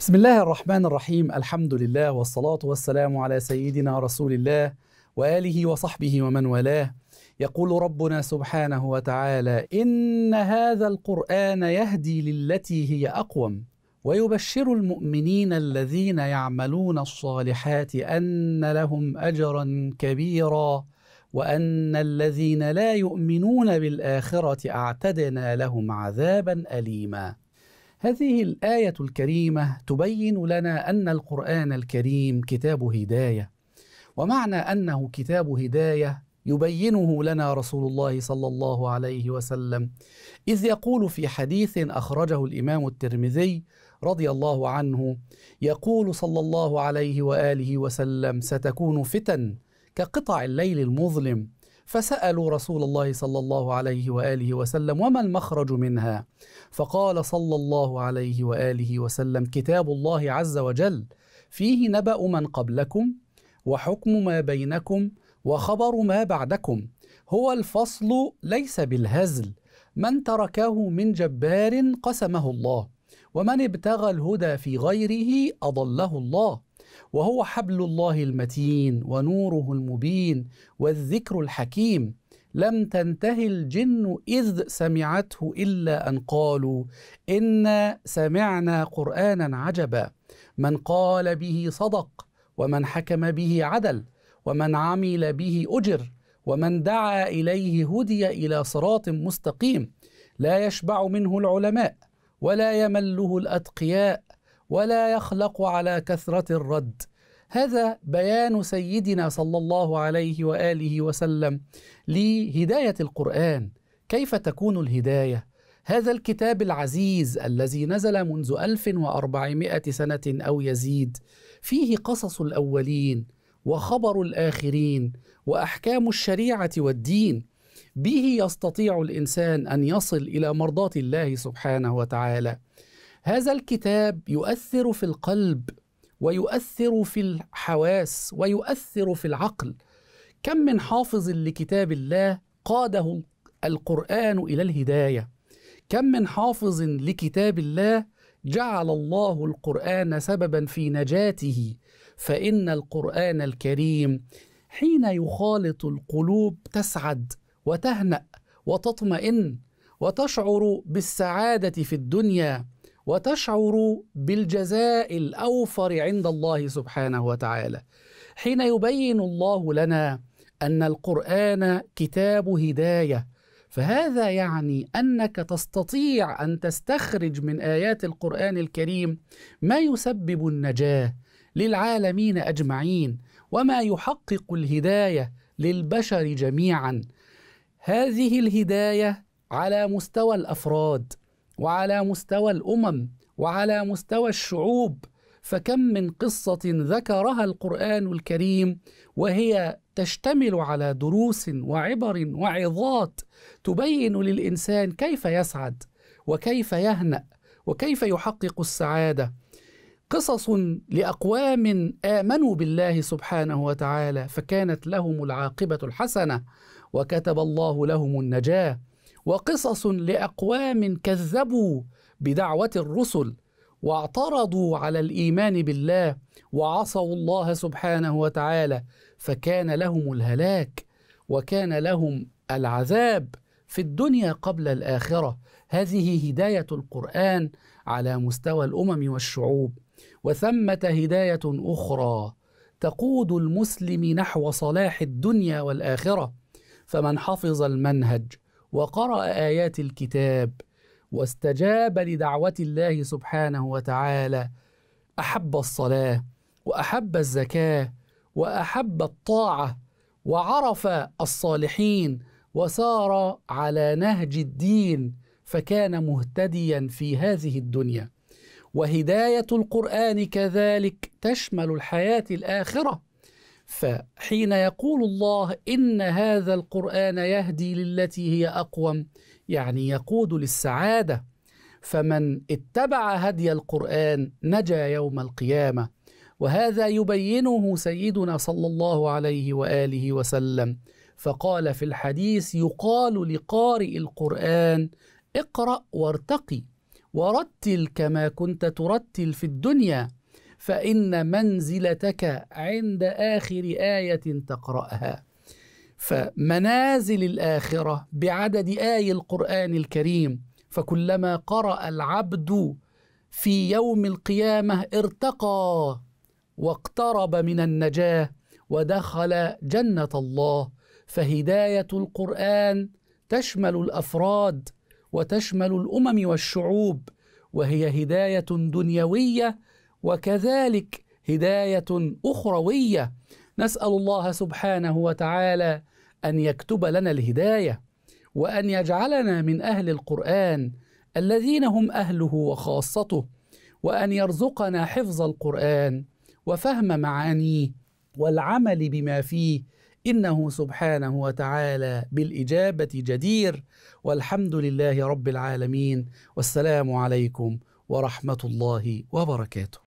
بسم الله الرحمن الرحيم الحمد لله والصلاة والسلام على سيدنا رسول الله وآله وصحبه ومن والاه يقول ربنا سبحانه وتعالى إن هذا القرآن يهدي للتي هي أقوم ويبشر المؤمنين الذين يعملون الصالحات أن لهم أجرا كبيرا وأن الذين لا يؤمنون بالآخرة أعتدنا لهم عذابا أليما هذه الآية الكريمة تبين لنا أن القرآن الكريم كتاب هداية ومعنى أنه كتاب هداية يبينه لنا رسول الله صلى الله عليه وسلم إذ يقول في حديث أخرجه الإمام الترمذي رضي الله عنه يقول صلى الله عليه وآله وسلم ستكون فتن كقطع الليل المظلم فسالوا رسول الله صلى الله عليه واله وسلم وما المخرج منها فقال صلى الله عليه واله وسلم كتاب الله عز وجل فيه نبا من قبلكم وحكم ما بينكم وخبر ما بعدكم هو الفصل ليس بالهزل من تركه من جبار قسمه الله ومن ابتغى الهدى في غيره اضله الله وهو حبل الله المتين ونوره المبين والذكر الحكيم لم تنتهي الجن اذ سمعته الا ان قالوا انا سمعنا قرانا عجبا من قال به صدق ومن حكم به عدل ومن عمل به اجر ومن دعا اليه هدي الى صراط مستقيم لا يشبع منه العلماء ولا يمله الاتقياء ولا يخلق على كثرة الرد هذا بيان سيدنا صلى الله عليه واله وسلم لهدايه القران كيف تكون الهدايه هذا الكتاب العزيز الذي نزل منذ 1400 سنه او يزيد فيه قصص الاولين وخبر الاخرين واحكام الشريعه والدين به يستطيع الانسان ان يصل الى مرضاه الله سبحانه وتعالى هذا الكتاب يؤثر في القلب ويؤثر في الحواس ويؤثر في العقل كم من حافظ لكتاب الله قاده القرآن إلى الهداية كم من حافظ لكتاب الله جعل الله القرآن سببا في نجاته فإن القرآن الكريم حين يخالط القلوب تسعد وتهنأ وتطمئن وتشعر بالسعادة في الدنيا وتشعر بالجزاء الاوفر عند الله سبحانه وتعالى حين يبين الله لنا ان القران كتاب هدايه فهذا يعني انك تستطيع ان تستخرج من ايات القران الكريم ما يسبب النجاه للعالمين اجمعين وما يحقق الهدايه للبشر جميعا هذه الهدايه على مستوى الافراد وعلى مستوى الامم وعلى مستوى الشعوب فكم من قصه ذكرها القران الكريم وهي تشتمل على دروس وعبر وعظات تبين للانسان كيف يسعد وكيف يهنا وكيف يحقق السعاده قصص لاقوام امنوا بالله سبحانه وتعالى فكانت لهم العاقبه الحسنه وكتب الله لهم النجاه وقصص لاقوام كذبوا بدعوه الرسل واعترضوا على الايمان بالله وعصوا الله سبحانه وتعالى فكان لهم الهلاك وكان لهم العذاب في الدنيا قبل الاخره هذه هدايه القران على مستوى الامم والشعوب وثمه هدايه اخرى تقود المسلم نحو صلاح الدنيا والاخره فمن حفظ المنهج وقرأ آيات الكتاب واستجاب لدعوة الله سبحانه وتعالى أحب الصلاة وأحب الزكاة وأحب الطاعة وعرف الصالحين وسار على نهج الدين فكان مهتديا في هذه الدنيا وهدايه القران كذلك تشمل الحياه الاخره فحين يقول الله إن هذا القرآن يهدي للتي هي أقوم يعني يقود للسعادة فمن اتبع هدي القرآن نجا يوم القيامة وهذا يبينه سيدنا صلى الله عليه وآله وسلم فقال في الحديث يقال لقارئ القرآن اقرأ وارتقي ورتل كما كنت ترتل في الدنيا فإن منزلتك عند آخر آية تقرأها فمنازل الآخرة بعدد آي القرآن الكريم فكلما قرأ العبد في يوم القيامة ارتقى واقترب من النجاة ودخل جنة الله فهداية القرآن تشمل الأفراد وتشمل الأمم والشعوب وهي هداية دنيوية وكذلك هداية أخروية نسأل الله سبحانه وتعالى أن يكتب لنا الهداية وأن يجعلنا من أهل القرآن الذين هم أهله وخاصته وأن يرزقنا حفظ القرآن وفهم معانيه والعمل بما فيه إنه سبحانه وتعالى بالإجابة جدير والحمد لله رب العالمين والسلام عليكم ورحمة الله وبركاته